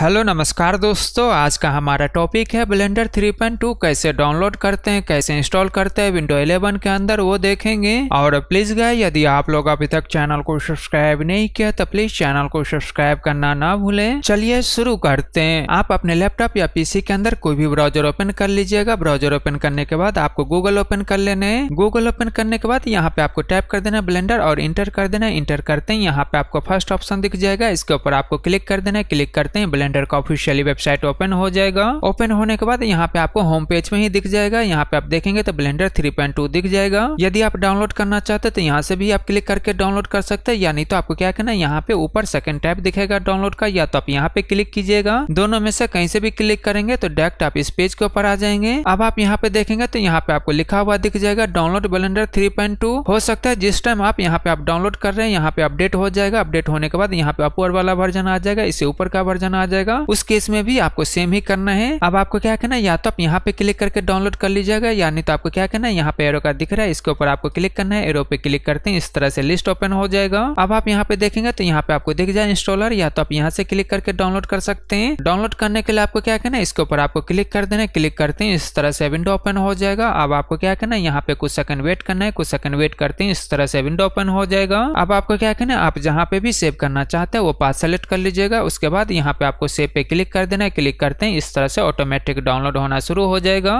hello नमस्कार दोस्तों आज का हमारा टॉपिक है ब्लेंडर 3.2 कैसे डाउनलोड करते हैं कैसे इंस्टॉल करते हैं विंडो 11 के अंदर वो देखेंगे और प्लीज गए यदि आप लोग अभी तक चैनल को सब्सक्राइब नहीं किया तो प्लीज चैनल को सब्सक्राइब करना ना भूलें चलिए शुरू करते हैं आप अपने लैपटॉप या पीसी के अंदर कोई भी ब्राउजर ओपन कर लीजिएगा ब्राउजर ओपन करने के बाद आपको गूगल ओपन कर लेने गूगल ओपन करने के बाद यहाँ पे आपको टाइप कर देना ब्लेंडर और इंटर कर देना इंटर करते हैं यहाँ पे आपको फर्स्ट ऑप्शन दिख जाएगा इसके ऊपर आपको क्लिक कर देना क्लिक करते हैं ब्लेंडर सेंटर का ऑफिशियली वेबसाइट ओपन हो जाएगा ओपन होने के बाद यहाँ पे आपको होम पेज में ही दिख जाएगा यहाँ पे आप देखेंगे तो ब्लेंडर थ्री दिख जाएगा यदि आप डाउनलोड करना चाहते तो यहाँ से भी आप क्लिक करके डाउनलोड कर सकते हैं या नहीं तो आपको क्या करना है यहाँ पे ऊपर सेकंड टैप दिखेगा डाउनलोड का या तो आप यहाँ पे क्लिक कीजिएगा दोनों में से कहीं से भी क्लिक करेंगे तो डायरेक्ट आप इस पेज के ऊपर आ जाएंगे अब आप यहाँ पे देखेंगे तो यहाँ पे आपको लिखा हुआ दिख जाएगा डाउनलोड ब्लेंडर टू हो सकता है जिस टाइम आप यहाँ पे आप डाउनलोड कर रहे हैं यहाँ पे अपडेट हो जाएगा अपडेट होने के बाद यहाँ पे अपर वाला वर्जन आ जाएगा इससे ऊपर का वर्जन आ जाएगा जाएगा उस केस में भी आपको सेम ही करना है अब आपको क्या करना है या तो आप यहाँ पे क्लिक करके डाउनलोड कर लीजिएगा या नहीं तो आपको क्या करना है यहाँ पे एरो का दिख रहा है इसके ऊपर आपको क्लिक करना है एरो पे क्लिक करते हैं इस तरह से लिस्ट ओपन हो जाएगा अब आप यहाँ पे देखेंगे तो यहाँ पे आपको दिख जाए इंस्टॉलर या तो आप यहाँ से क्लिक करके डाउनलोड कर सकते हैं डाउनलोड करने के लिए आपको क्या करना है इसके ऊपर आपको क्लिक कर देना है क्लिक करते हैं इस तरह से विंडो ओपन हो जाएगा अब आपको क्या करना है यहाँ पे कुछ सेकंड वेट करना है कुछ सेकंड वेट करते हैं इस तरह से विंडो ओपन हो जाएगा अब आपको क्या करना है आप जहाँ पे भी सेव करना चाहते हैं वो पास सेलेक्ट कर लीजिएगा उसके बाद यहाँ पे आप आपको सेव पे क्लिक कर देना है क्लिक करते हैं इस तरह से ऑटोमेटिक डाउनलोड होना शुरू हो जाएगा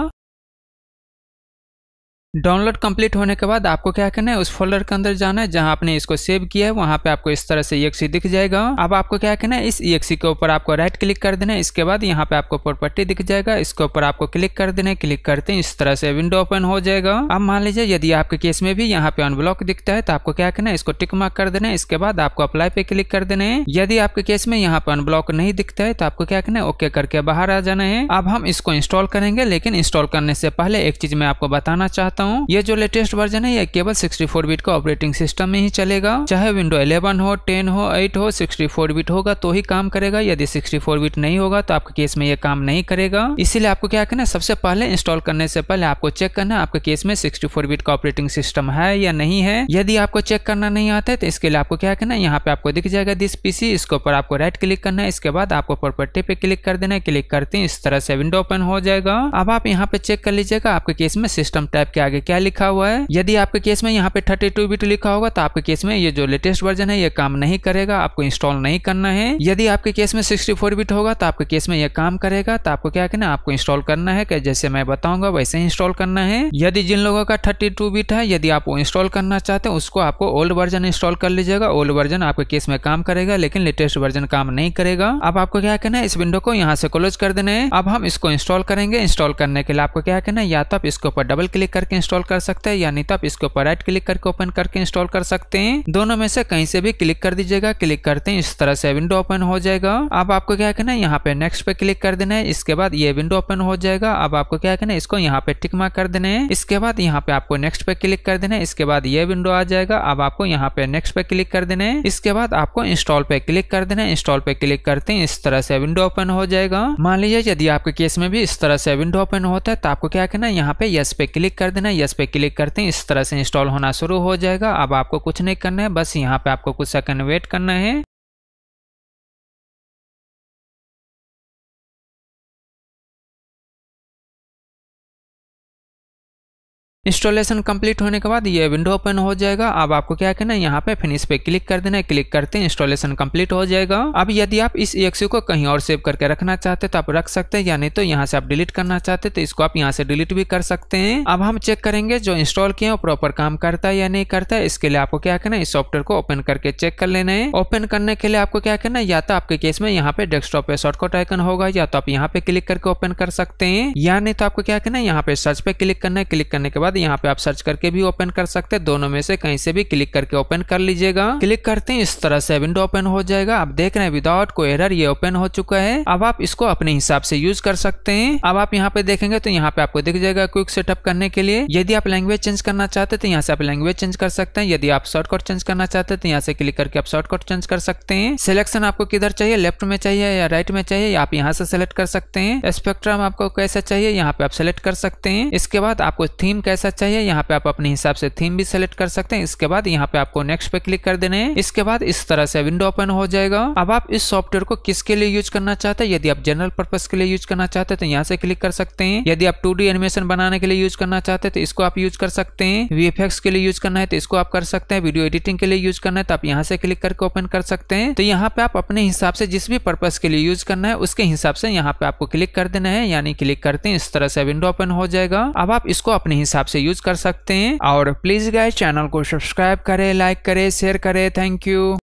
डाउनलोड कंप्लीट होने के बाद आपको क्या करना है उस फोल्डर के अंदर जाना है जहां आपने इसको सेव किया है वहां पे आपको इस तरह से ई दिख जाएगा अब आपको क्या करना है इस ई के ऊपर आपको राइट क्लिक कर देना है इसके बाद यहां पे आपको प्रॉपर्टी दिख जाएगा इसके ऊपर आपको क्लिक कर देना है क्लिक करते हैं इस तरह से विंडो ओपन हो जाएगा अब मान लीजिए यदि आपके केस में भी यहाँ पे अनब्लॉक दिखता है तो आपको क्या करना है इसको टिक मार्क कर देना है इसके बाद आपको अप्लाई पे क्लिक कर देना है यदि आपके केस में यहाँ पे अनब्लॉक नहीं दिखता है तो आपको क्या करना है ओके करके बाहर आ जाना है अब हम इसको इंस्टॉल करेंगे लेकिन इंस्टॉल करने से पहले एक चीज मैं आपको बताना चाहता बताता हूँ ये जो लेटेस्ट वर्जन है ये केवल 64 बिट का ऑपरेटिंग सिस्टम में ही चलेगा चाहे विंडो 11 हो 10 हो 8 हो 64 बिट होगा तो ही काम करेगा यदि 64 बिट नहीं होगा तो आपके केस में ये काम नहीं करेगा इसीलिए आपको क्या करना है सबसे पहले इंस्टॉल करने से पहले आपको चेक करना है आपके केस में सिक्सटी बिट का ऑपरेटिंग सिस्टम है या नहीं है यदि आपको चेक करना नहीं आता है तो इसके लिए आपको क्या करना है यहाँ पे आपको दिख जाएगा दिस पीसी इसके ऊपर आपको राइट क्लिक करना है इसके बाद आपको प्रॉपर्टी पे क्लिक कर देना है क्लिक करते हैं इस तरह से विंडो ओपन हो जाएगा अब आप यहाँ पे चेक कर लीजिएगा आपके केस में सिस्टम टाइप के आगे क्या लिखा हुआ है यदि आपके केस में यहाँ पे थर्टी टू बिट लिखा होगा तो आपके केस में ये जो लेटेस्ट वर्जन है ये काम नहीं करेगा आपको इंस्टॉल नहीं करना है यदि आपके केस में सिक्सटी फोर बिट होगा तो आपके केस में ये काम करेगा तो आपको क्या करना आपको इंस्टॉल करना है जैसे मैं बताऊंगा वैसे इंस्टॉल करना है यदि जिन लोगों का थर्टी टू बिट है यदि आप इंस्टॉल करना चाहते हैं उसको आपको ओल्ड वर्जन इंस्टॉल कर लीजिएगा ओल्ड वर्जन आपके केस में काम करेगा लेकिन लेटेस्ट वर्जन काम नहीं करेगा अब आपको क्या कहना है इस विंडो को यहाँ से क्लोज कर देना है अब हम इसको इंस्टॉल करेंगे इंस्टॉल करने के लिए आपको क्या कहना है या तो आप इसके ऊपर डबल क्लिक करके इंस्टॉल कर सकते हैं या नहीं तो आप इसके ऊपर राइट क्लिक करके ओपन करके इंस्टॉल कर सकते हैं दोनों में से कहीं से भी क्लिक कर दीजिएगा क्लिक करते हैं इस तरह से विंडो ओपन हो जाएगा अब आपको क्या करना है यहाँ पे नेक्स्ट पे क्लिक कर देना है इसके बाद ये विंडो ओपन हो जाएगा अब आपको क्या करना है इसको यहाँ पे टिक मार कर देना है इसके बाद यहाँ पे आपको नेक्स्ट पे क्लिक कर देना है इसके बाद ये विंडो आ जाएगा अब आपको यहाँ पे नेक्स्ट पे क्लिक कर देना है इसके बाद आपको इंस्टॉल पे क्लिक कर देना है इंस्टॉल पे क्लिक करते हैं इस तरह से विंडो ओपन हो जाएगा मान लीजिए यदि आपके केस में भी इस तरह से विंडो ओपन होता है तो आपको क्या करना है यहाँ पे यस पे क्लिक कर देना है यस पे क्लिक करते हैं इस तरह से इंस्टॉल होना शुरू हो जाएगा अब आपको कुछ नहीं करना है बस यहाँ पे आपको कुछ सेकंड वेट करना है इंस्टॉलेशन कंप्लीट होने के बाद ये विंडो ओपन हो जाएगा अब आपको क्या करना है यहाँ पे फिनिश पे क्लिक कर देना है क्लिक करते हैं इंस्टॉलेशन कंप्लीट हो जाएगा अब यदि आप इस एक्स को कहीं और सेव करके रखना चाहते तो आप रख सकते हैं या नहीं तो यहाँ से आप डिलीट करना चाहते तो इसको आप यहाँ से डिलीट भी कर सकते हैं अब हम चेक करेंगे जो इंस्टॉल किए प्रॉपर काम करता है या नहीं करता है इसके लिए आपको क्या करना है इस सॉफ्टवेयर को ओपन करके चेक कर लेना है ओपन करने के लिए आपको क्या करना है या तो आपके केस में यहाँ पे डेस्कटॉप पे शॉर्टकट आइकन होगा या तो आप यहाँ पे क्लिक करके ओपन कर सकते हैं या नहीं तो आपको क्या करना है यहाँ पे सर्च पे क्लिक करना है क्लिक करने के बाद बाद यहाँ पे आप सर्च करके भी ओपन कर सकते हैं दोनों में से कहीं से भी क्लिक करके ओपन कर लीजिएगा क्लिक करते हैं इस तरह से विंडो ओपन हो जाएगा आप देख रहे हैं विदाउट कोई एरर ये ओपन हो चुका है अब आप इसको अपने हिसाब से यूज कर सकते हैं अब आप यहाँ पे देखेंगे तो यहाँ पे आपको दिख जाएगा क्विक सेटअप करने के लिए यदि आप लैंग्वेज चेंज करना चाहते तो यहाँ से आप लैंग्वेज चेंज कर सकते हैं यदि आप शॉर्टकट चेंज करना चाहते तो यहाँ से क्लिक करके आप शॉर्टकट चेंज कर सकते हैं सिलेक्शन आपको किधर चाहिए लेफ्ट में चाहिए या राइट में चाहिए आप यहाँ से कर सकते हैं स्पेक्ट्रम आपको कैसा चाहिए यहाँ पे आप सिलेक्ट कर सकते हैं इसके बाद आपको थीम कैसे जैसा चाहिए यहाँ पे आप अपने हिसाब से थीम भी सिलेक्ट कर सकते हैं इसके बाद यहाँ पे आपको नेक्स्ट पे क्लिक कर देने इसके बाद इस तरह से विंडो ओपन हो जाएगा अब आप इस सॉफ्टवेयर को किसके लिए यूज करना चाहते हैं यदि आप जनरल पर्पज के लिए यूज करना चाहते हैं तो यहाँ से क्लिक कर सकते हैं यदि आप टू एनिमेशन बनाने के लिए यूज करना चाहते हैं तो इसको आप यूज कर सकते हैं वी के लिए यूज करना है तो इसको आप कर सकते हैं वीडियो एडिटिंग के लिए यूज करना है तो आप यहाँ से क्लिक करके ओपन कर सकते हैं तो यहाँ पे आप अपने हिसाब से जिस भी पर्पज के लिए यूज करना है उसके हिसाब से यहाँ पे आपको क्लिक कर देना है यानी क्लिक करते हैं इस तरह से विंडो ओपन हो जाएगा अब आप इसको अपने हिसाब से यूज कर सकते हैं और प्लीज गाय चैनल को सब्सक्राइब करें लाइक करें शेयर करें थैंक यू